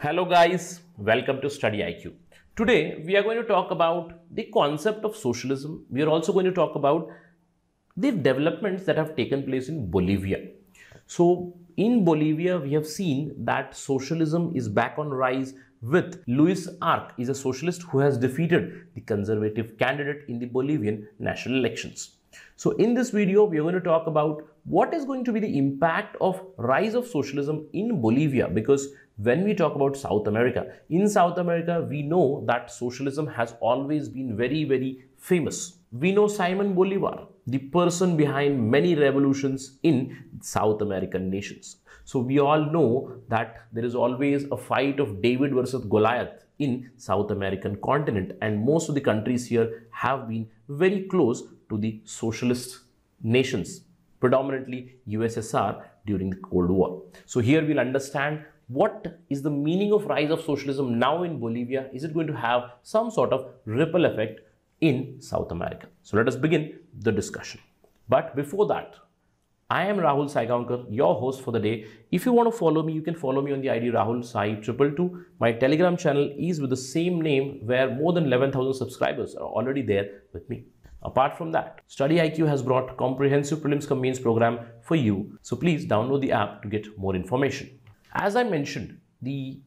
Hello guys, welcome to Study IQ. Today we are going to talk about the concept of socialism. We are also going to talk about the developments that have taken place in Bolivia. So in Bolivia, we have seen that socialism is back on rise with Luis Arce is a socialist who has defeated the conservative candidate in the Bolivian national elections. So in this video, we are going to talk about what is going to be the impact of rise of socialism in Bolivia? Because when we talk about South America, in South America, we know that socialism has always been very, very famous. We know Simon Bolivar, the person behind many revolutions in South American nations. So we all know that there is always a fight of David versus Goliath in South American continent and most of the countries here have been very close to the socialist nations predominantly USSR during the Cold War. So here we'll understand what is the meaning of rise of socialism now in Bolivia? Is it going to have some sort of ripple effect in South America? So let us begin the discussion. But before that, I am Rahul Saigankar, your host for the day. If you want to follow me, you can follow me on the ID Rahul Sai 222. My Telegram channel is with the same name where more than 11,000 subscribers are already there with me. Apart from that, StudyIQ has brought comprehensive prelims cum means program for you. So please download the app to get more information. As I mentioned, the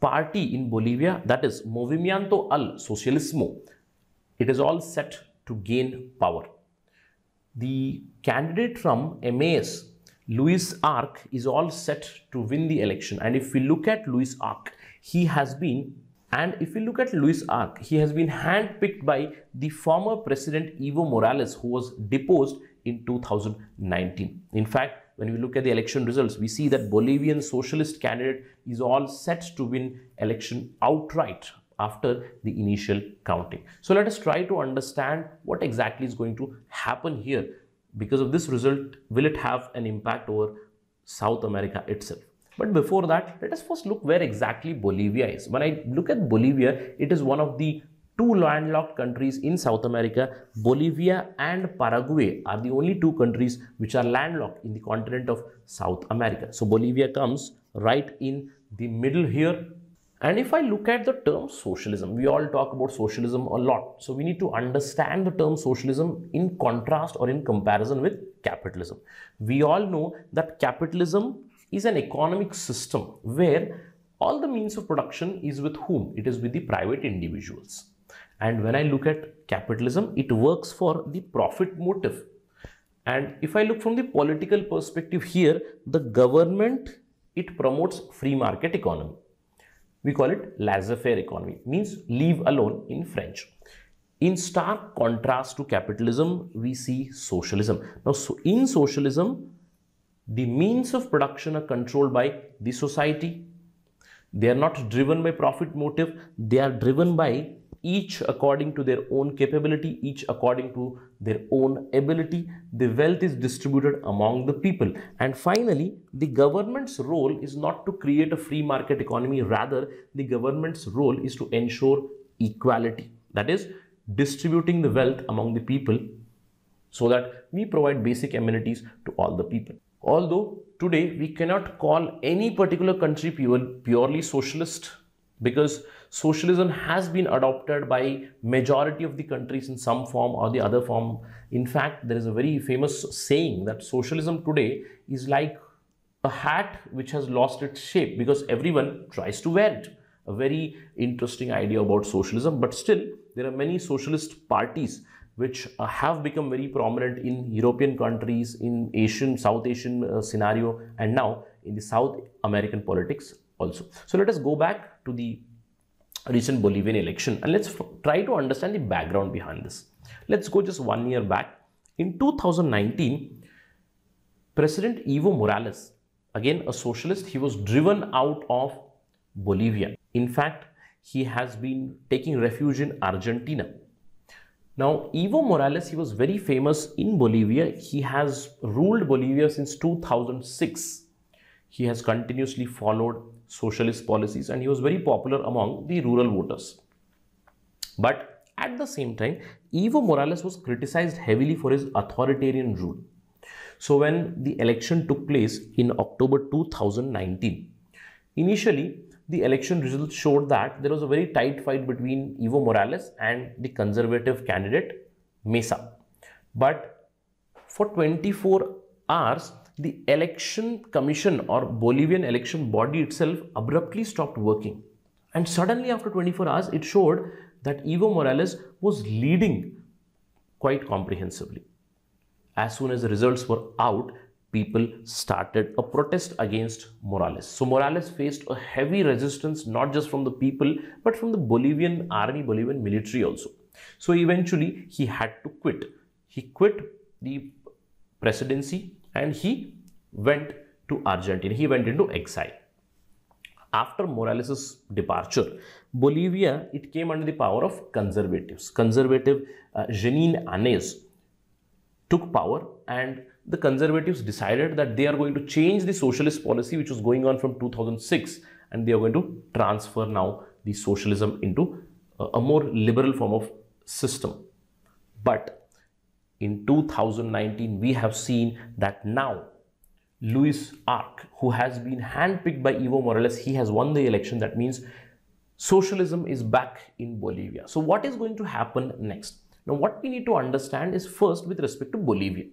party in Bolivia, that is Movimiento al Socialismo, it is all set to gain power. The candidate from MAS, Luis Arc, is all set to win the election. And if we look at Luis Arc, he has been and if you look at Luis Arch, he has been handpicked by the former president Evo Morales, who was deposed in 2019. In fact, when we look at the election results, we see that Bolivian socialist candidate is all set to win election outright after the initial counting. So let us try to understand what exactly is going to happen here. Because of this result, will it have an impact over South America itself? But before that, let us first look where exactly Bolivia is. When I look at Bolivia, it is one of the two landlocked countries in South America, Bolivia and Paraguay are the only two countries which are landlocked in the continent of South America. So Bolivia comes right in the middle here. And if I look at the term socialism, we all talk about socialism a lot. So we need to understand the term socialism in contrast or in comparison with capitalism. We all know that capitalism is an economic system where all the means of production is with whom? It is with the private individuals. And when I look at capitalism, it works for the profit motive. And if I look from the political perspective here, the government, it promotes free market economy. We call it laissez-faire economy, means leave alone in French. In stark contrast to capitalism, we see socialism. Now, so in socialism, the means of production are controlled by the society they are not driven by profit motive they are driven by each according to their own capability each according to their own ability the wealth is distributed among the people and finally the government's role is not to create a free market economy rather the government's role is to ensure equality that is distributing the wealth among the people so that we provide basic amenities to all the people Although today we cannot call any particular country purely socialist because socialism has been adopted by majority of the countries in some form or the other form. In fact, there is a very famous saying that socialism today is like a hat which has lost its shape because everyone tries to wear it. A very interesting idea about socialism, but still there are many socialist parties which uh, have become very prominent in European countries, in Asian, South Asian uh, scenario, and now in the South American politics also. So let us go back to the recent Bolivian election and let's try to understand the background behind this. Let's go just one year back. In 2019, President Evo Morales, again a socialist, he was driven out of Bolivia. In fact, he has been taking refuge in Argentina. Now, Evo Morales, he was very famous in Bolivia. He has ruled Bolivia since 2006. He has continuously followed socialist policies and he was very popular among the rural voters. But at the same time, Evo Morales was criticized heavily for his authoritarian rule. So when the election took place in October 2019, initially the election results showed that there was a very tight fight between Evo Morales and the conservative candidate Mesa. But for 24 hours, the election commission or Bolivian election body itself abruptly stopped working. And suddenly, after 24 hours, it showed that Evo Morales was leading quite comprehensively. As soon as the results were out, people started a protest against Morales. So Morales faced a heavy resistance not just from the people but from the Bolivian army, Bolivian military also. So eventually he had to quit. He quit the presidency and he went to Argentina. He went into exile. After Morales' departure, Bolivia, it came under the power of conservatives. Conservative uh, Janine Anes took power and the conservatives decided that they are going to change the socialist policy which was going on from 2006 and they are going to transfer now the socialism into a more liberal form of system but in 2019 we have seen that now Louis Arc who has been handpicked by Evo Morales he has won the election that means socialism is back in Bolivia so what is going to happen next now, what we need to understand is first with respect to Bolivia.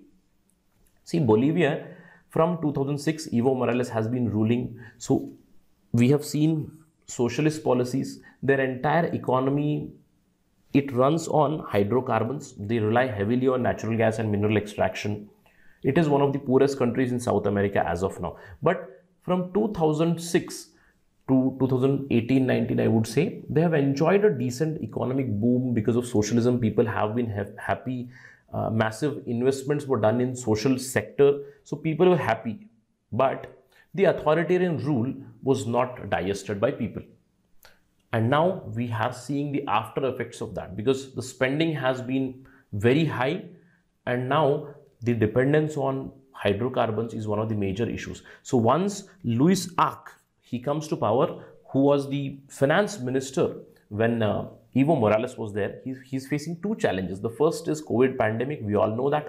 See, Bolivia from 2006, Evo Morales has been ruling. So, we have seen socialist policies, their entire economy, it runs on hydrocarbons. They rely heavily on natural gas and mineral extraction. It is one of the poorest countries in South America as of now. But from 2006, to 2018-19 i would say they have enjoyed a decent economic boom because of socialism people have been ha happy uh, massive investments were done in social sector so people were happy but the authoritarian rule was not digested by people and now we are seeing the after effects of that because the spending has been very high and now the dependence on hydrocarbons is one of the major issues so once louis arc he comes to power, who was the finance minister when uh, Evo Morales was there, he's, he's facing two challenges. The first is COVID pandemic, we all know that.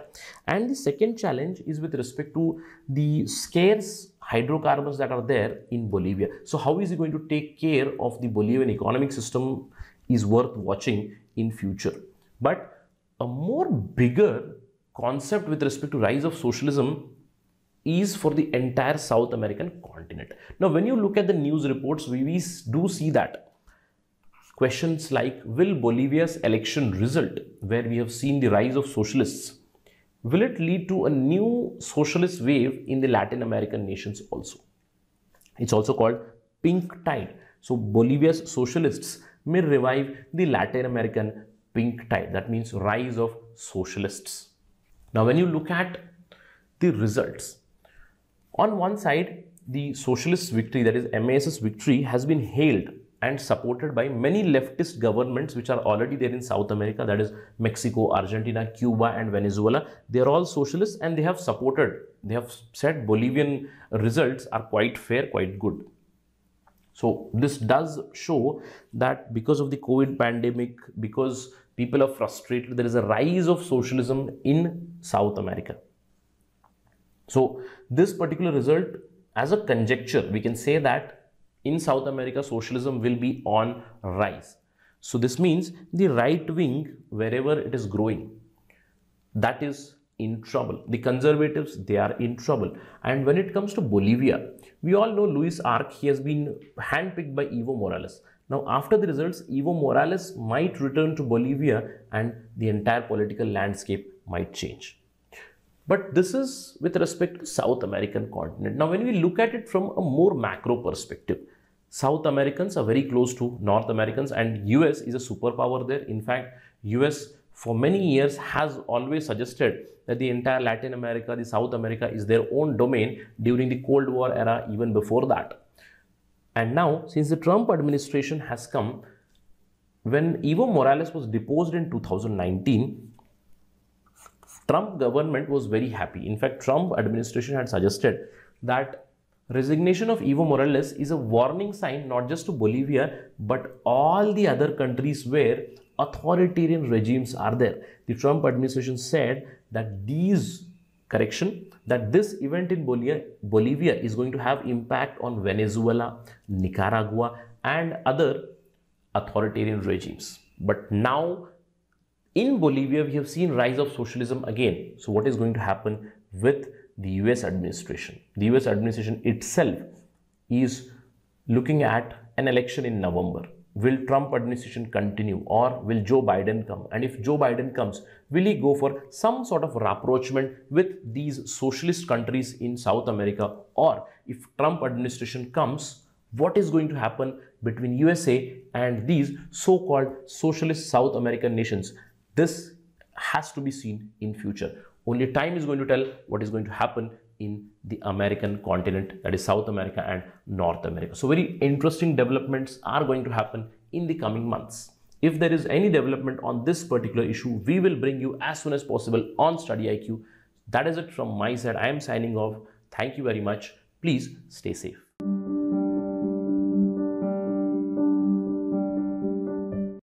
And the second challenge is with respect to the scarce hydrocarbons that are there in Bolivia. So how is he going to take care of the Bolivian economic system is worth watching in future. But a more bigger concept with respect to rise of socialism is for the entire South American continent. Now, when you look at the news reports, we, we do see that questions like will Bolivia's election result, where we have seen the rise of socialists, will it lead to a new socialist wave in the Latin American nations also? It's also called pink tide. So, Bolivia's socialists may revive the Latin American pink tide. That means rise of socialists. Now, when you look at the results, on one side, the socialist victory, that is MAS's victory, has been hailed and supported by many leftist governments which are already there in South America, that is Mexico, Argentina, Cuba, and Venezuela. They are all socialists and they have supported, they have said Bolivian results are quite fair, quite good. So, this does show that because of the COVID pandemic, because people are frustrated, there is a rise of socialism in South America. So this particular result as a conjecture, we can say that in South America, socialism will be on rise. So this means the right wing, wherever it is growing, that is in trouble. The conservatives, they are in trouble. And when it comes to Bolivia, we all know Luis Arce, he has been handpicked by Evo Morales. Now, after the results, Evo Morales might return to Bolivia and the entire political landscape might change. But this is with respect to South American continent. Now, when we look at it from a more macro perspective, South Americans are very close to North Americans and US is a superpower there. In fact, US for many years has always suggested that the entire Latin America, the South America is their own domain during the Cold War era, even before that. And now, since the Trump administration has come, when Evo Morales was deposed in 2019, Trump government was very happy. In fact, Trump administration had suggested that resignation of Evo Morales is a warning sign not just to Bolivia but all the other countries where authoritarian regimes are there. The Trump administration said that these correction that this event in Bolivia, Bolivia is going to have impact on Venezuela, Nicaragua and other authoritarian regimes. But now in Bolivia, we have seen rise of socialism again. So what is going to happen with the US administration? The US administration itself is looking at an election in November. Will Trump administration continue or will Joe Biden come? And if Joe Biden comes, will he go for some sort of rapprochement with these socialist countries in South America? Or if Trump administration comes, what is going to happen between USA and these so-called socialist South American nations? This has to be seen in future. Only time is going to tell what is going to happen in the American continent, that is South America and North America. So very interesting developments are going to happen in the coming months. If there is any development on this particular issue, we will bring you as soon as possible on StudyIQ. That is it from my side. I am signing off. Thank you very much. Please stay safe.